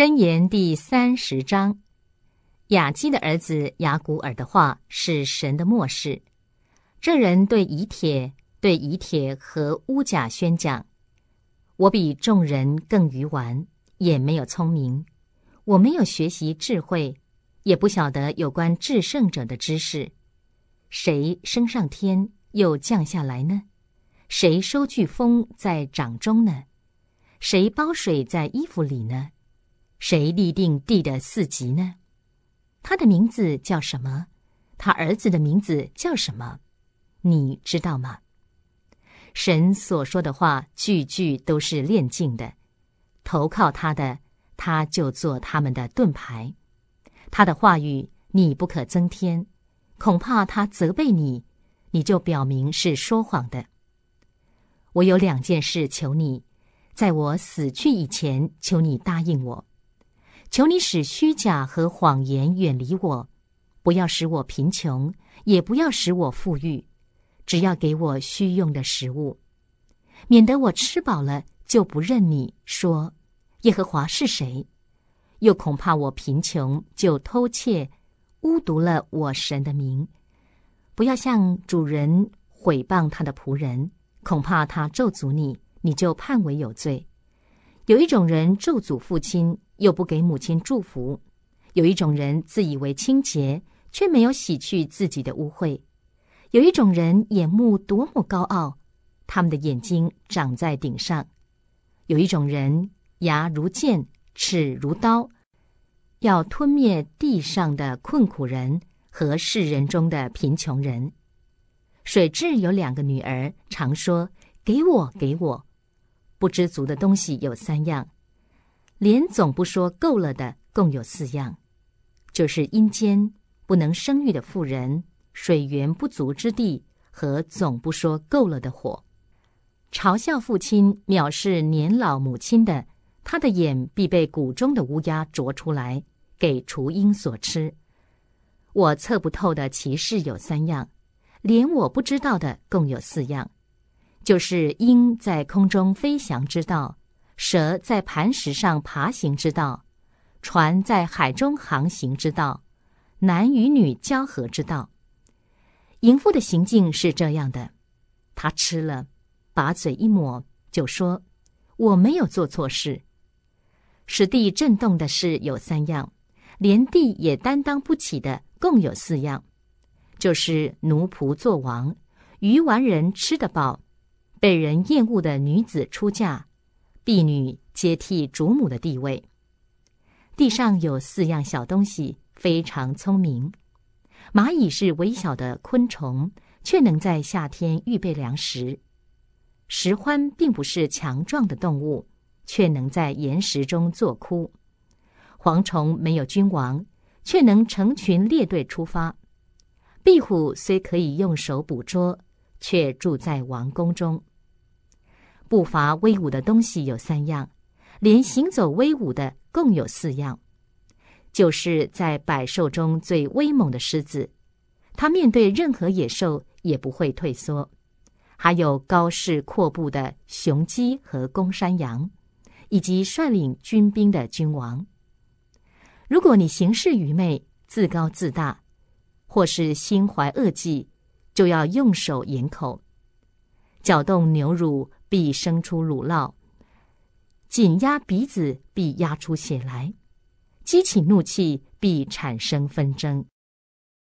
箴言第三十章：雅基的儿子雅古尔的话是神的漠视。这人对以铁、对以铁和乌甲宣讲：“我比众人更愚顽，也没有聪明。我没有学习智慧，也不晓得有关制胜者的知识。谁升上天又降下来呢？谁收飓风在掌中呢？谁包水在衣服里呢？”谁立定地的四级呢？他的名字叫什么？他儿子的名字叫什么？你知道吗？神所说的话，句句都是炼净的。投靠他的，他就做他们的盾牌。他的话语，你不可增添，恐怕他责备你，你就表明是说谎的。我有两件事求你，在我死去以前，求你答应我。求你使虚假和谎言远离我，不要使我贫穷，也不要使我富裕，只要给我需用的食物，免得我吃饱了就不认你说，耶和华是谁？又恐怕我贫穷就偷窃污渎了我神的名，不要向主人毁谤他的仆人，恐怕他咒诅你，你就判为有罪。有一种人咒诅父亲。又不给母亲祝福，有一种人自以为清洁，却没有洗去自己的污秽；有一种人眼目多么高傲，他们的眼睛长在顶上；有一种人牙如剑，齿如刀，要吞灭地上的困苦人和世人中的贫穷人。水蛭有两个女儿，常说：“给我，给我！”不知足的东西有三样。连总不说够了的，共有四样，就是阴间不能生育的妇人、水源不足之地和总不说够了的火。嘲笑父亲、藐视年老母亲的，他的眼必被谷中的乌鸦啄出来，给雏鹰所吃。我测不透的歧事有三样，连我不知道的共有四样，就是鹰在空中飞翔之道。蛇在磐石上爬行之道，船在海中航行之道，男与女交合之道。淫妇的行径是这样的：她吃了，把嘴一抹，就说我没有做错事。使地震动的事有三样，连地也担当不起的共有四样，就是奴仆做王，鱼丸人吃得饱，被人厌恶的女子出嫁。婢女接替主母的地位。地上有四样小东西，非常聪明。蚂蚁是微小的昆虫，却能在夏天预备粮食。石獾并不是强壮的动物，却能在岩石中做窟。蝗虫没有君王，却能成群列队出发。壁虎虽可以用手捕捉，却住在王宫中。步伐威武的东西有三样，连行走威武的共有四样，就是在百兽中最威猛的狮子，它面对任何野兽也不会退缩；还有高势阔步的雄鸡和公山羊，以及率领军兵的君王。如果你行事愚昧、自高自大，或是心怀恶计，就要用手掩口，搅动牛乳。必生出乳酪，紧压鼻子必压出血来，激起怒气必产生纷争。